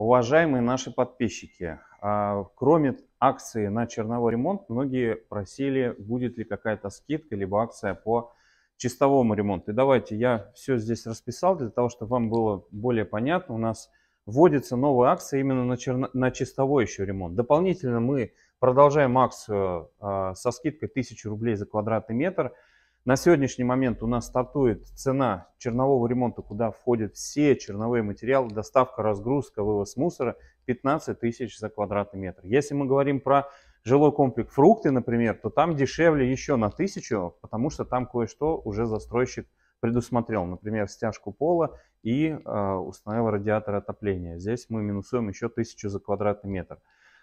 Уважаемые наши подписчики, а, кроме акции на черновой ремонт, многие просили, будет ли какая-то скидка, либо акция по чистовому ремонту. И давайте я все здесь расписал для того, чтобы вам было более понятно. У нас вводится новая акция именно на, черно... на чистовой еще ремонт. Дополнительно мы продолжаем акцию а, со скидкой 1000 рублей за квадратный метр – на сегодняшний момент у нас стартует цена чернового ремонта, куда входят все черновые материалы, доставка, разгрузка, вывоз мусора 15 тысяч за квадратный метр. Если мы говорим про жилой комплекс фрукты, например, то там дешевле еще на тысячу, потому что там кое-что уже застройщик предусмотрел, например, стяжку пола и э, установил радиатор отопления. Здесь мы минусуем еще тысячу за квадратный метр.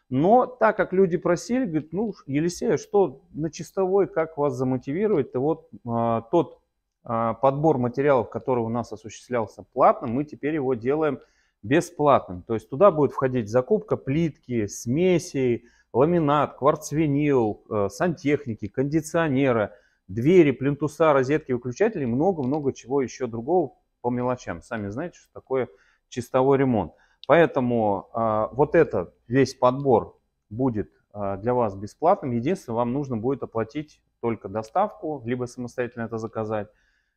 Но так как люди просили, говорит, ну, Елисея, что на чистовой, как вас замотивировать-то? Вот э, тот э, подбор материалов, который у нас осуществлялся платно, мы теперь его делаем бесплатным. То есть туда будет входить закупка плитки, смесей, ламинат, кварцвинил, э, сантехники, кондиционера, двери, плинтуса, розетки, выключатели, много-много чего еще другого по мелочам. Сами знаете, что такое чистовой ремонт. Поэтому э, вот этот весь подбор будет э, для вас бесплатным. Единственное, вам нужно будет оплатить только доставку, либо самостоятельно это заказать,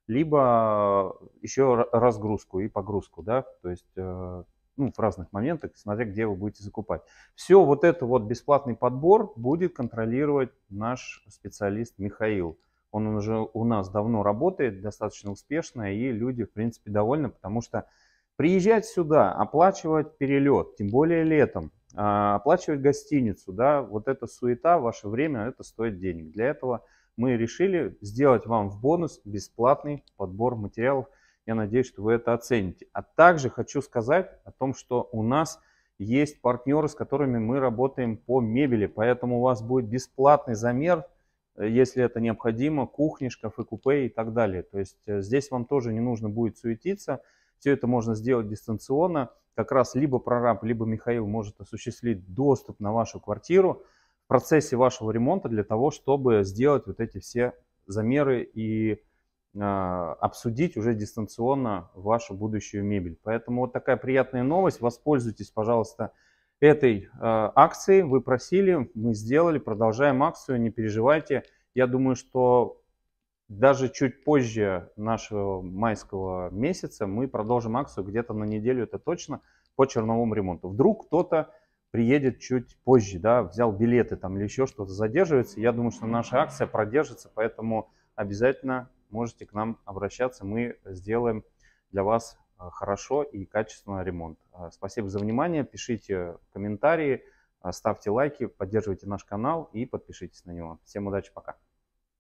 либо а, еще разгрузку и погрузку, да, то есть э, ну, в разных моментах, смотря где вы будете закупать. Все вот это вот бесплатный подбор будет контролировать наш специалист Михаил. Он уже у нас давно работает, достаточно успешно, и люди, в принципе, довольны, потому что Приезжать сюда, оплачивать перелет, тем более летом, а, оплачивать гостиницу, да, вот эта суета, ваше время, это стоит денег. Для этого мы решили сделать вам в бонус бесплатный подбор материалов. Я надеюсь, что вы это оцените. А также хочу сказать о том, что у нас есть партнеры, с которыми мы работаем по мебели, поэтому у вас будет бесплатный замер, э, если это необходимо, кухни, шкафы, купе и так далее. То есть э, здесь вам тоже не нужно будет суетиться, все это можно сделать дистанционно. Как раз либо прораб, либо Михаил может осуществить доступ на вашу квартиру в процессе вашего ремонта для того, чтобы сделать вот эти все замеры и э, обсудить уже дистанционно вашу будущую мебель. Поэтому вот такая приятная новость. Воспользуйтесь, пожалуйста, этой э, акцией. Вы просили, мы сделали, продолжаем акцию, не переживайте. Я думаю, что даже чуть позже нашего майского месяца мы продолжим акцию где-то на неделю, это точно, по черновому ремонту. Вдруг кто-то приедет чуть позже, да, взял билеты там или еще что-то, задерживается. Я думаю, что наша акция продержится, поэтому обязательно можете к нам обращаться. Мы сделаем для вас э, хорошо и качественно ремонт. Э, спасибо за внимание. Пишите комментарии, э, ставьте лайки, поддерживайте наш канал и подпишитесь на него. Всем удачи, пока.